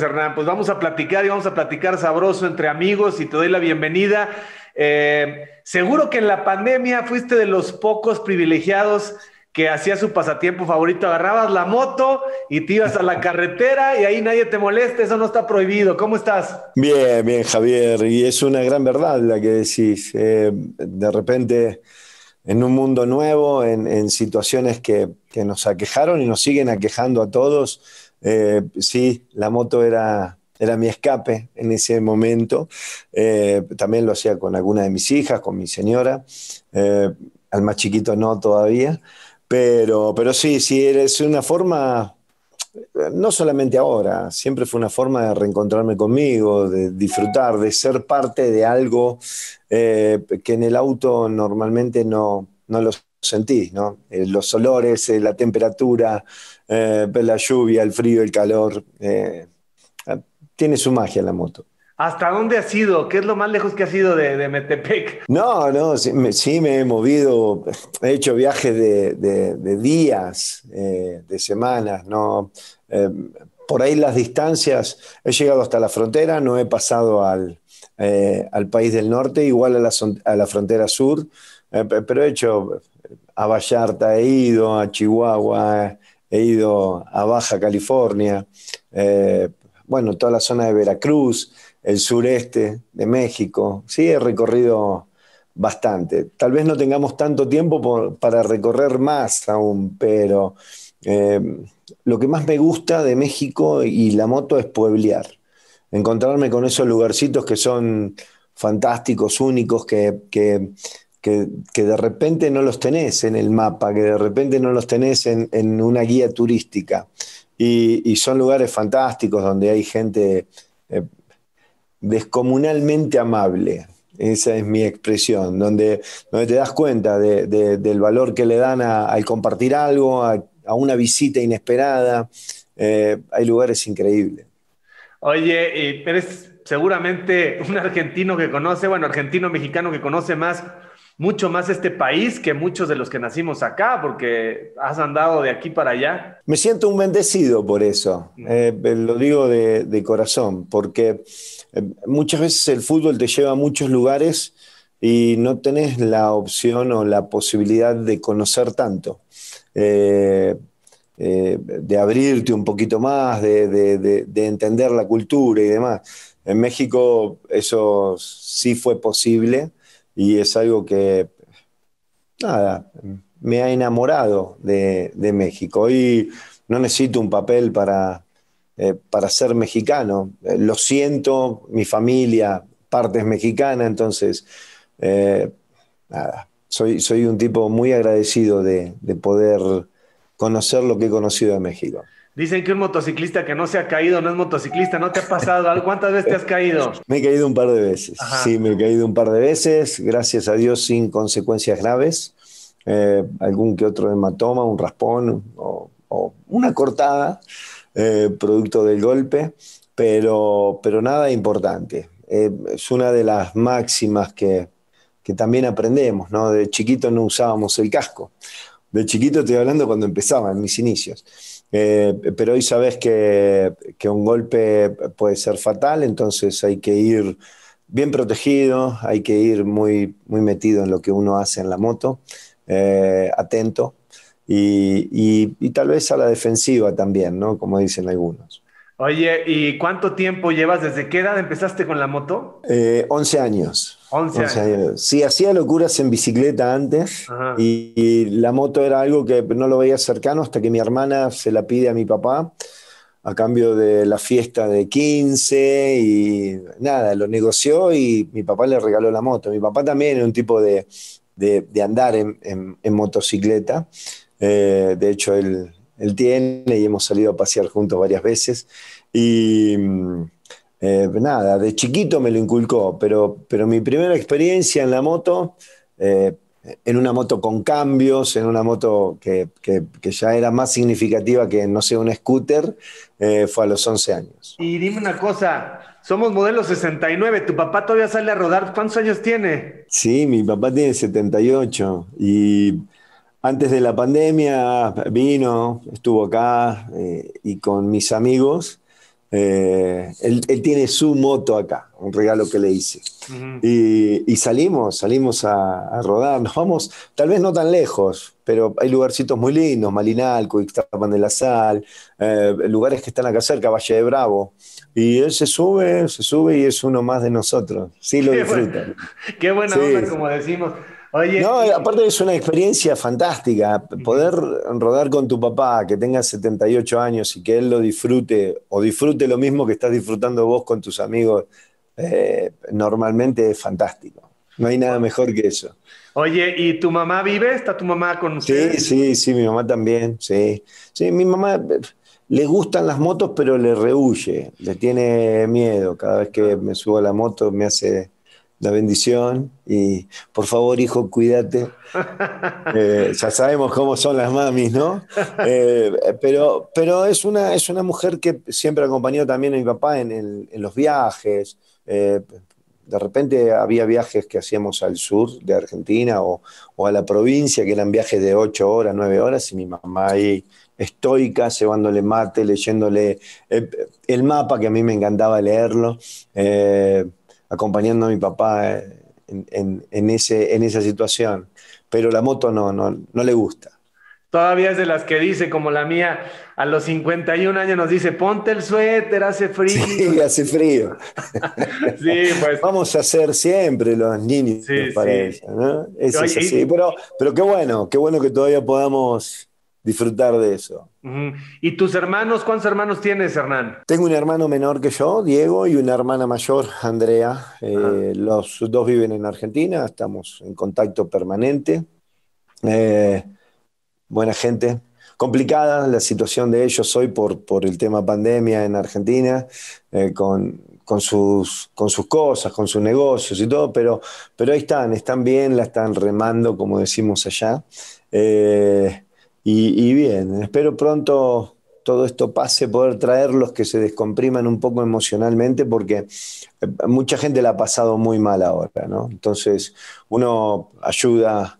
Hernán, pues vamos a platicar y vamos a platicar sabroso entre amigos y te doy la bienvenida. Eh, seguro que en la pandemia fuiste de los pocos privilegiados que hacía su pasatiempo favorito, agarrabas la moto y te ibas a la carretera y ahí nadie te molesta, eso no está prohibido. ¿Cómo estás? Bien, bien, Javier, y es una gran verdad la que decís. Eh, de repente, en un mundo nuevo, en, situaciones que, que nos aquejaron y nos siguen aquejando a todos, eh, sí, la moto era, era mi escape en ese momento. Eh, también lo hacía con alguna de mis hijas, con mi señora. Eh, al más chiquito no todavía. Pero, pero sí, sí, es una forma, no solamente ahora, siempre fue una forma de reencontrarme conmigo, de disfrutar, de ser parte de algo que en el auto normalmente no, no lo sentís, ¿no? Eh, los olores, eh, la temperatura, eh, la lluvia, el frío, el calor. Ah, tiene su magia la moto. ¿Hasta dónde has ido? ¿Qué es lo más lejos que has ido de, Metepec? No, no, sí me, he movido, he hecho viajes de, días, de semanas, ¿no? por ahí las distancias, he llegado hasta la frontera, no he pasado al, país del norte, igual a la, a la frontera sur, eh, pero he hecho a Vallarta, he ido a Chihuahua, he ido a Baja California, eh, bueno, toda la zona de Veracruz, el sureste de México. Sí, he recorrido bastante. Tal vez no tengamos tanto tiempo para recorrer más aún, pero eh, lo que más me gusta de México y la moto es pueblear, encontrarme con esos lugarcitos que son fantásticos, únicos, que que, de repente no los tenés en el mapa, que de repente no los tenés en, una guía turística. Y, son lugares fantásticos donde hay gente eh, descomunalmente amable. Esa es mi expresión, donde, te das cuenta del valor que le dan al compartir algo, a, una visita inesperada. Eh, hay lugares increíbles. Oye, eh, es seguramente un argentino que conoce, bueno, argentino mexicano que conoce más, mucho más este país que muchos de los que nacimos acá, porque has andado de aquí para allá. Me siento un bendecido por eso, mm. eh, eh, lo digo de, corazón, porque eh, muchas veces el fútbol te lleva a muchos lugares y no tenés la opción o la posibilidad de conocer tanto. Eh, de abrirte un poquito más, de, entender la cultura y demás. En México eso sí fue posible y es algo que, nada, me ha enamorado de, México. Hoy no necesito un papel para, eh, para ser mexicano. Eh, lo siento, mi familia, parte es mexicana, entonces, nada, soy, soy un tipo muy agradecido de poder conocer lo que he conocido de México. Dicen que un motociclista que no se ha caído no es motociclista, ¿no te ha pasado? ¿Cuántas veces te has caído? Me he caído un par de veces, sí, me he caído un par de veces, gracias a Dios sin consecuencias graves, eh, algún que otro hematoma, un raspón o, una cortada, eh, producto del golpe, pero, pero nada importante. Eh, es una de las máximas que, también aprendemos, ¿no? De chiquito no usábamos el casco de chiquito estoy hablando cuando empezaba, en mis inicios. Eh, pero hoy sabes que, un golpe puede ser fatal, entonces hay que ir bien protegido, hay que ir muy, muy metido en lo que uno hace en la moto, eh, atento y, tal vez a la defensiva también, ¿no? Como dicen algunos. Oye, ¿y cuánto tiempo llevas? ¿Desde qué edad empezaste con la moto? 11 eh, años. Sí, hacía locuras en bicicleta antes y, la moto era algo que no lo veía cercano hasta que mi hermana se la pide a mi papá a cambio de la fiesta de 15 y nada, lo negoció y mi papá le regaló la moto. Mi papá también es un tipo de, andar en, motocicleta. Eh, de hecho, él, él tiene y hemos salido a pasear juntos varias veces. Y mm, eh, pues nada, de chiquito me lo inculcó, pero, pero mi primera experiencia en la moto, eh, en una moto con cambios, en una moto que, que, ya era más significativa que, no sé, un scooter, eh, fue a los 11 años. Y dime una cosa, somos modelo 69, tu papá todavía sale a rodar, ¿cuántos años tiene? Sí, mi papá tiene 78 y antes de la pandemia vino, estuvo acá y con mis amigos eh, él, tiene su moto acá, un regalo que le hice. y, salimos, salimos a, rodar, nos vamos, tal vez no tan lejos, pero hay lugarcitos muy lindos, Malinalco, Ixtapan de la Sal, eh, lugares que están acá cerca, Valle de Bravo. Y él se sube, se sube y es uno más de nosotros. Sí, lo Qué disfruta. Qué buena como decimos no, aparte es una experiencia fantástica. Poder rodar con tu papá que tenga 78 años y que él lo disfrute o disfrute lo mismo que estás disfrutando vos con tus amigos, eh, normalmente es fantástico. No hay nada mejor que eso. Oye, ¿y tu mamá vive? ¿Está tu mamá con ustedes? Sí, sí, sí, mi mamá también, sí. Sí, mi mamá eh, le gustan las motos, pero le rehuye, le tiene miedo. Cada vez que me subo a la moto me hace la bendición y por favor, hijo, cuídate. Eh, ya sabemos cómo son las mamis, ¿no? Eh, pero pero es, una, es una mujer que siempre acompañó también a mi papá en, los viajes. Eh, de repente había viajes que hacíamos al sur de Argentina o, a la provincia, que eran viajes de ocho horas, nueve horas, y mi mamá ahí estoica, cebándole mate, leyéndole el mapa, que a mí me encantaba leerlo acompañando a mi papá eh, en, ese, en esa situación. Pero la moto no, no, le gusta. Todavía es de las que dice, como la mía, a los 51 años nos dice, ponte el suéter, hace frío. Sí, hace frío. Pues. Vamos a ser siempre los niños para ¿no? Eso es así. Pero, pero qué bueno, qué bueno que todavía podamos disfrutar de eso. ¿Y tus hermanos? ¿Cuántos hermanos tienes, Hernán? Tengo un hermano menor que yo, Diego, y una hermana mayor, Andrea. Eh, los dos viven en Argentina, estamos en contacto permanente. Eh, buena gente. Complicada la situación de ellos hoy por, por el tema pandemia en Argentina, eh, con, sus, con sus cosas, con sus negocios y todo, pero, pero ahí están, están bien, la están remando, como decimos allá. Y, bien, espero pronto todo esto pase, poder traerlos que se descompriman un poco emocionalmente, porque eh, mucha gente la ha pasado muy mal ahora, ¿no? Entonces, uno ayuda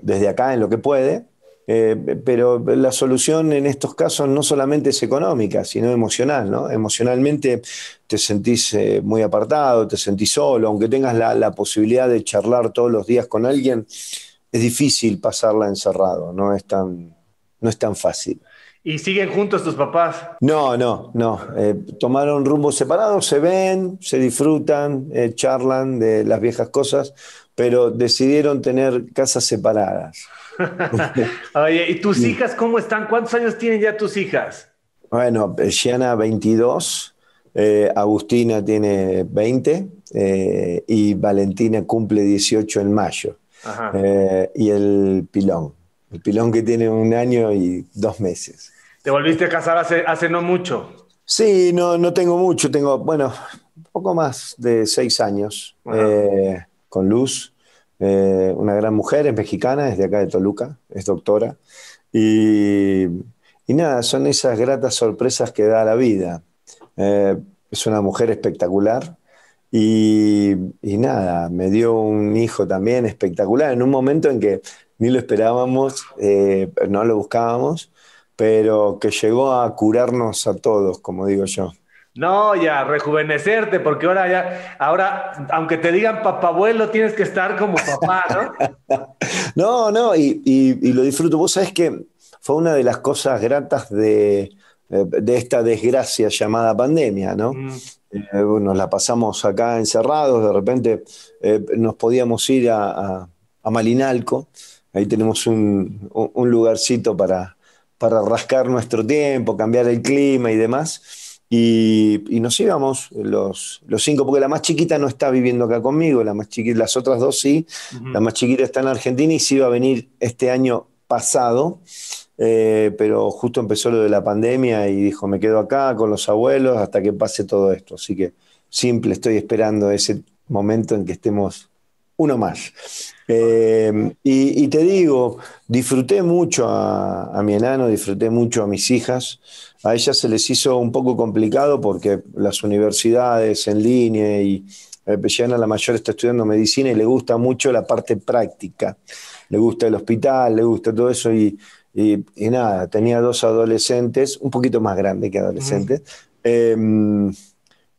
desde acá en lo que puede, eh, pero la solución en estos casos no solamente es económica, sino emocional, ¿no? Emocionalmente te sentís eh, muy apartado, te sentís solo, aunque tengas la posibilidad de charlar todos los días con alguien, es difícil pasarla encerrado, no es tan, no es tan fácil. ¿Y siguen juntos tus papás? No, no, no. Eh, tomaron rumbo separado, se ven, se disfrutan, eh, charlan de las viejas cosas, pero decidieron tener casas separadas. Oye, ¿y tus hijas cómo están? ¿Cuántos años tienen ya tus hijas? Bueno, Shiana eh, 22, Agustina tiene 20 y Valentina cumple 18 en mayo. Eh, y el pilón. El pilón que tiene un año y dos meses. ¿Te volviste a casar hace, hace no mucho? Sí, no, no tengo mucho, tengo, bueno, un poco más de seis años eh, con Luz, eh, una gran mujer, es mexicana, es de acá de Toluca, es doctora. Y, y nada, son esas gratas sorpresas que da la vida. es una mujer espectacular, y, nada, me dio un hijo también espectacular, en un momento en que ni lo esperábamos, eh, no lo buscábamos, pero que llegó a curarnos a todos, como digo yo. No, ya, rejuvenecerte, porque ahora ya, ahora, aunque te digan papabuelo, tienes que estar como papá, ¿no? no, no, y, y, lo disfruto. Vos sabés que fue una de las cosas gratas de, eh, de esta desgracia llamada pandemia, ¿no? Mm. Eh, nos la pasamos acá encerrados, de repente eh, nos podíamos ir a, Malinalco, ahí tenemos un, lugarcito para, para rascar nuestro tiempo, cambiar el clima y demás, y, nos íbamos los, los, cinco, porque la más chiquita no está viviendo acá conmigo, la más chiquita, las otras dos sí, la más chiquita está en Argentina y sí iba a venir este año pasado, eh, pero justo empezó lo de la pandemia y dijo, me quedo acá con los abuelos hasta que pase todo esto. Así que simple, estoy esperando ese momento en que estemos uno más. Eh, y, te digo, disfruté mucho a, mi enano, disfruté mucho a mis hijas. A ellas se les hizo un poco complicado porque las universidades en línea y eh, Pellana, pues la mayor, está estudiando medicina y le gusta mucho la parte práctica. Le gusta el hospital, le gusta todo eso y y, nada, tenía dos adolescentes, un poquito más grandes que adolescentes, em,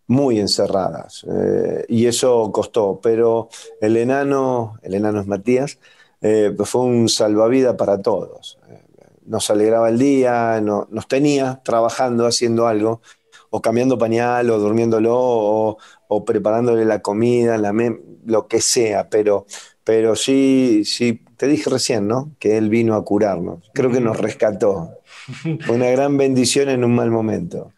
muy encerradas. Eh, y eso costó, pero el enano, el enano es Matías, eh, fue un salvavidas para todos. Eh, nos alegraba el día, nos tenía trabajando, haciendo algo, o cambiando pañal, o durmiéndolo, o, preparándole la comida, lo que sea, pero pero sí, sí, te dije recién, ¿no? Que Él vino a curarnos. Creo que nos rescató. Fue una gran bendición en un mal momento.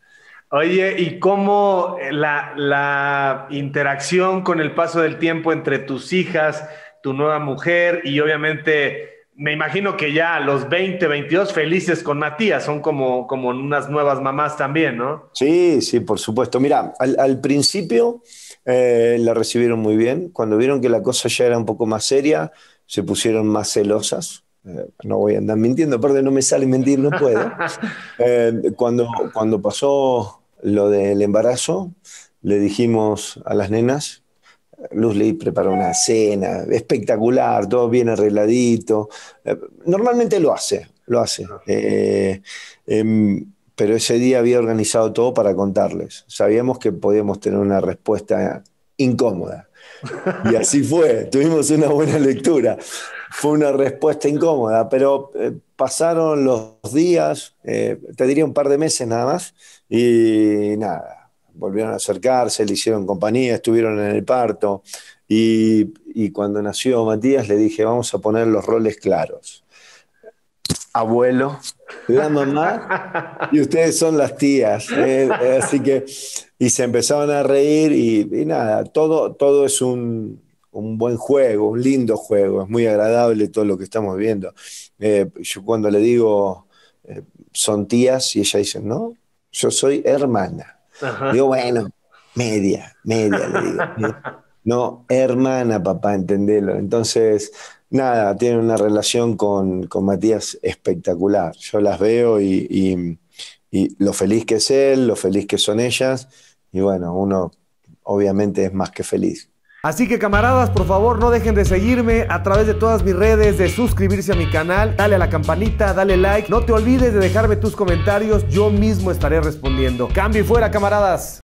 Oye, ¿y cómo la, la interacción con el paso del tiempo entre tus hijas, tu nueva mujer y obviamente me imagino que ya los 20, 22 felices con Matías, son como, como unas nuevas mamás también, ¿no? Sí, sí, por supuesto. Mira, al, principio eh, la recibieron muy bien, cuando vieron que la cosa ya era un poco más seria, se pusieron más celosas. Eh, no voy a andar mintiendo, aparte no me sale mentir, no puedo. Eh, cuando, cuando pasó lo del embarazo, le dijimos a las nenas Luz Lee prepara una cena espectacular, todo bien arregladito. Eh, normalmente lo hace, lo hace. Ah. Eh, em, pero ese día había organizado todo para contarles. Sabíamos que podíamos tener una respuesta incómoda. Y así fue, tuvimos una buena lectura. Fue una respuesta incómoda, pero eh, pasaron los días, te diría un par de meses nada más, y nada, volvieron a acercarse, le hicieron compañía, estuvieron en el parto. Y, cuando nació Matías le dije, vamos a poner los roles claros. Abuelo, la mamá y ustedes son las tías. ¿eh? Eh, así que, y se empezaron a reír y, nada, todo, todo es un, buen juego, un lindo juego, es muy agradable todo lo que estamos viendo. Eh, yo cuando le digo, son tías, y ella dice, no, yo soy hermana. Digo, bueno, media, media, le digo. No, hermana, papá, entendelo. Entonces, nada, tiene una relación con, con Matías espectacular. Yo las veo y, y, lo feliz que es él, lo feliz que son ellas, y bueno, uno obviamente es más que feliz. Así que camaradas, por favor, no dejen de seguirme a través de todas mis redes, de suscribirse a mi canal, dale a la campanita, dale like, no te olvides de dejarme tus comentarios, yo mismo estaré respondiendo. Cambio y fuera, camaradas.